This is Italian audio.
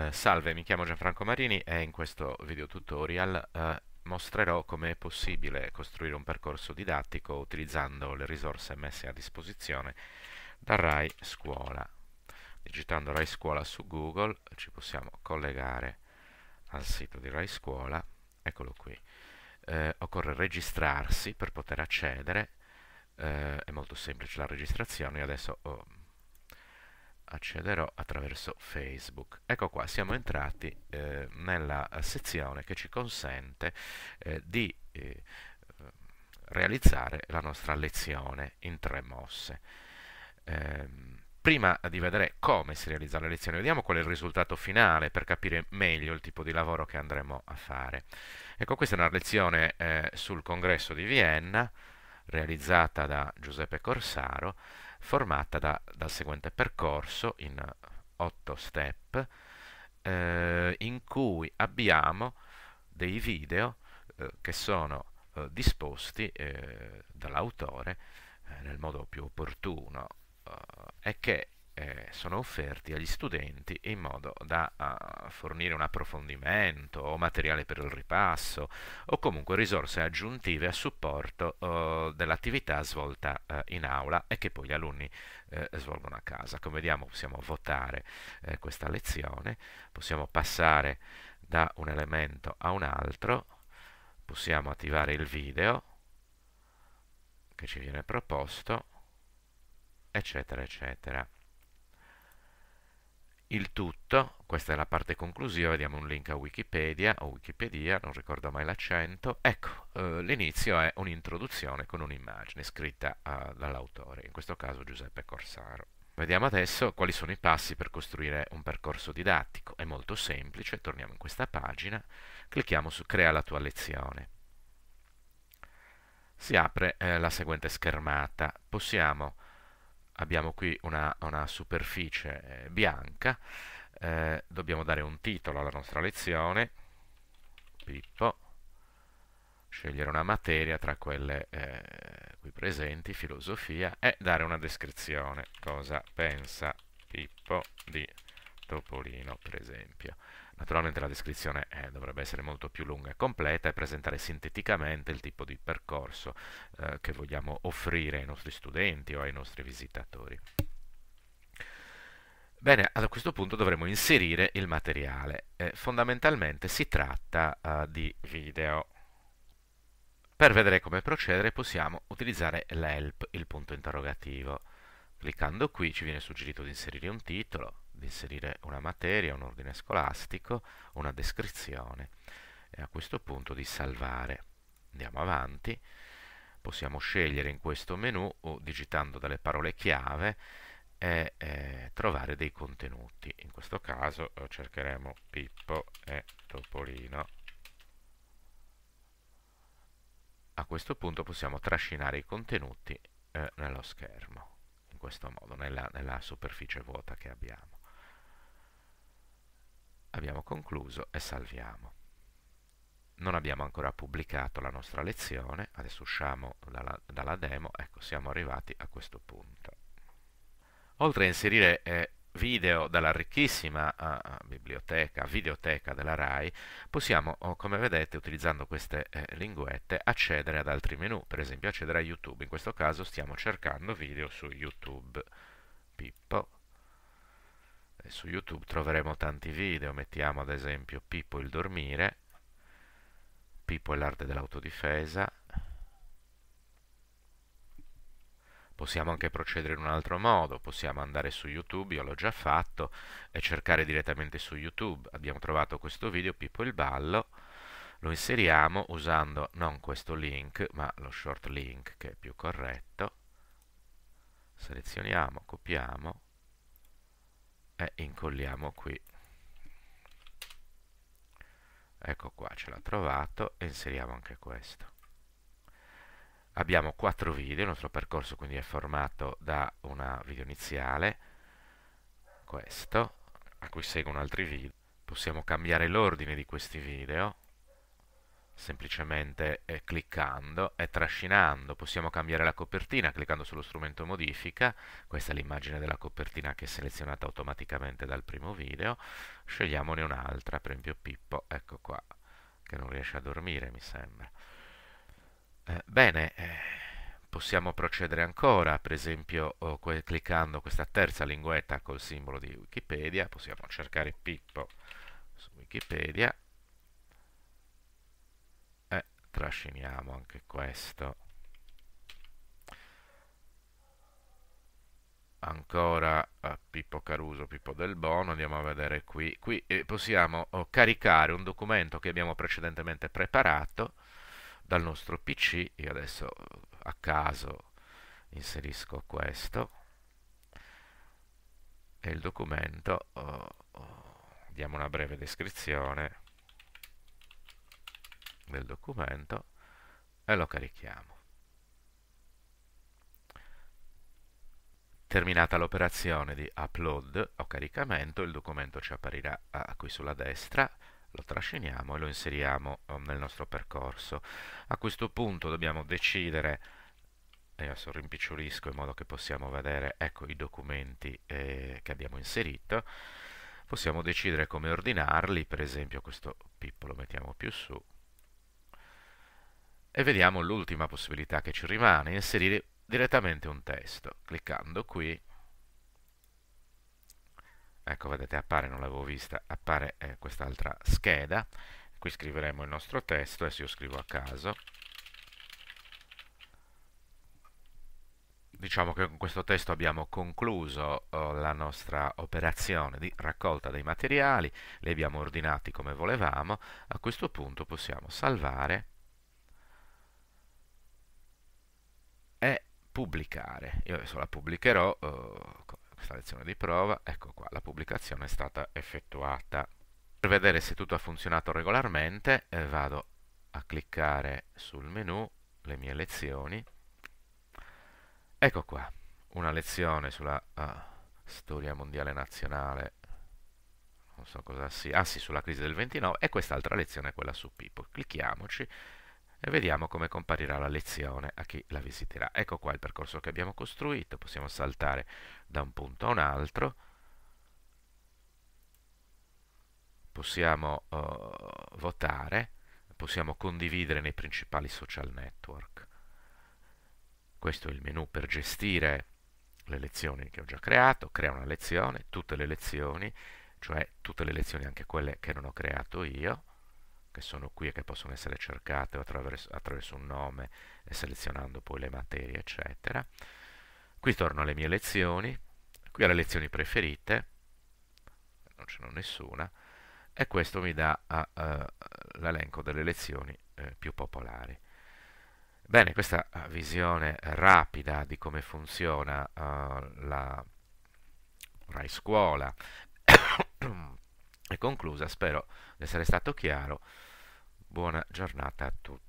Eh, salve, mi chiamo Gianfranco Marini e in questo video tutorial eh, mostrerò come è possibile costruire un percorso didattico utilizzando le risorse messe a disposizione da RAI Scuola. Digitando RAI Scuola su Google ci possiamo collegare al sito di RAI Scuola, eccolo qui. Eh, occorre registrarsi per poter accedere, eh, è molto semplice la registrazione, io adesso ho accederò attraverso Facebook. Ecco qua, siamo entrati eh, nella sezione che ci consente eh, di eh, realizzare la nostra lezione in tre mosse. Ehm, prima di vedere come si realizza la lezione, vediamo qual è il risultato finale per capire meglio il tipo di lavoro che andremo a fare. Ecco, questa è una lezione eh, sul congresso di Vienna realizzata da Giuseppe Corsaro formata da, dal seguente percorso in 8 step eh, in cui abbiamo dei video eh, che sono eh, disposti eh, dall'autore eh, nel modo più opportuno eh, e che eh, sono offerti agli studenti in modo da uh, fornire un approfondimento o materiale per il ripasso o comunque risorse aggiuntive a supporto uh, dell'attività svolta uh, in aula e che poi gli alunni svolgono a casa. Come vediamo possiamo votare questa lezione, possiamo passare da un elemento a un altro, possiamo attivare il video che ci viene proposto, eccetera, eccetera. Il tutto, questa è la parte conclusiva, vediamo un link a Wikipedia o Wikipedia, non ricordo mai l'accento. Ecco, eh, l'inizio è un'introduzione con un'immagine scritta eh, dall'autore, in questo caso Giuseppe Corsaro. Vediamo adesso quali sono i passi per costruire un percorso didattico. È molto semplice, torniamo in questa pagina, clicchiamo su Crea la tua lezione. Si apre eh, la seguente schermata. Possiamo abbiamo qui una, una superficie eh, bianca, eh, dobbiamo dare un titolo alla nostra lezione, Pippo, scegliere una materia tra quelle eh, qui presenti, filosofia, e dare una descrizione, cosa pensa Pippo di Topolino per esempio. Naturalmente la descrizione eh, dovrebbe essere molto più lunga e completa e presentare sinteticamente il tipo di percorso eh, che vogliamo offrire ai nostri studenti o ai nostri visitatori. Bene, a questo punto dovremo inserire il materiale. Eh, fondamentalmente si tratta eh, di video. Per vedere come procedere possiamo utilizzare l'help, il punto interrogativo. Cliccando qui ci viene suggerito di inserire un titolo, di inserire una materia, un ordine scolastico, una descrizione e a questo punto di salvare. Andiamo avanti, possiamo scegliere in questo menu o digitando delle parole chiave e eh, trovare dei contenuti. In questo caso eh, cercheremo Pippo e Topolino. A questo punto possiamo trascinare i contenuti eh, nello schermo, in questo modo, nella, nella superficie vuota che abbiamo abbiamo concluso e salviamo. Non abbiamo ancora pubblicato la nostra lezione, adesso usciamo dalla, dalla demo, ecco siamo arrivati a questo punto. Oltre a inserire eh, video dalla ricchissima uh, biblioteca, videoteca della RAI, possiamo, oh, come vedete, utilizzando queste eh, linguette, accedere ad altri menu, per esempio accedere a YouTube. In questo caso stiamo cercando video su YouTube. Pippo, su YouTube troveremo tanti video, mettiamo ad esempio Pippo il dormire, Pippo e l'arte dell'autodifesa. Possiamo anche procedere in un altro modo, possiamo andare su YouTube, io l'ho già fatto, e cercare direttamente su YouTube. Abbiamo trovato questo video, Pippo il ballo, lo inseriamo usando non questo link, ma lo short link che è più corretto. Selezioniamo, copiamo e eh, incolliamo qui ecco qua ce l'ha trovato e inseriamo anche questo abbiamo quattro video il nostro percorso quindi è formato da una video iniziale questo a cui seguono altri video possiamo cambiare l'ordine di questi video semplicemente eh, cliccando e trascinando. Possiamo cambiare la copertina cliccando sullo strumento modifica, questa è l'immagine della copertina che è selezionata automaticamente dal primo video, scegliamone un'altra, per esempio Pippo, ecco qua, che non riesce a dormire mi sembra. Eh, bene, eh, possiamo procedere ancora, per esempio oh, que cliccando questa terza linguetta col simbolo di Wikipedia, possiamo cercare Pippo su Wikipedia trasciniamo anche questo ancora a eh, Pippo Caruso, Pippo Del Bono, andiamo a vedere qui. Qui eh, possiamo oh, caricare un documento che abbiamo precedentemente preparato dal nostro PC. Io adesso eh, a caso inserisco questo e il documento, oh, oh, diamo una breve descrizione del documento e lo carichiamo. Terminata l'operazione di upload o caricamento, il documento ci apparirà ah, qui sulla destra, lo trasciniamo e lo inseriamo um, nel nostro percorso. A questo punto dobbiamo decidere, adesso rimpicciolisco in modo che possiamo vedere ecco, i documenti eh, che abbiamo inserito, possiamo decidere come ordinarli, per esempio questo pippo lo mettiamo più su, e vediamo l'ultima possibilità che ci rimane, inserire direttamente un testo. Cliccando qui, ecco vedete appare, non l'avevo vista, appare eh, quest'altra scheda, qui scriveremo il nostro testo, adesso io scrivo a caso, diciamo che con questo testo abbiamo concluso oh, la nostra operazione di raccolta dei materiali, li abbiamo ordinati come volevamo, a questo punto possiamo salvare pubblicare. Io adesso la pubblicherò, uh, eh, questa lezione di prova, ecco qua, la pubblicazione è stata effettuata. Per vedere se tutto ha funzionato regolarmente eh, vado a cliccare sul menu, le mie lezioni. Ecco qua, una lezione sulla uh, storia mondiale nazionale, non so cosa sia, ah sì, sulla crisi del 29, e quest'altra lezione è quella su Pippo. Clicchiamoci e vediamo come comparirà la lezione a chi la visiterà. Ecco qua il percorso che abbiamo costruito, possiamo saltare da un punto a un altro, possiamo uh, votare, possiamo condividere nei principali social network. Questo è il menu per gestire le lezioni che ho già creato, crea una lezione, tutte le lezioni, cioè tutte le lezioni anche quelle che non ho creato io, che sono qui e che possono essere cercate attraverso, attraverso un nome e eh, selezionando poi le materie, eccetera. Qui torno alle mie lezioni, qui alle lezioni preferite, non ce n'ho nessuna, e questo mi dà uh, l'elenco delle lezioni uh, più popolari. Bene, questa visione rapida di come funziona uh, la RAI Scuola è conclusa, spero di essere stato chiaro. Buona giornata a tutti.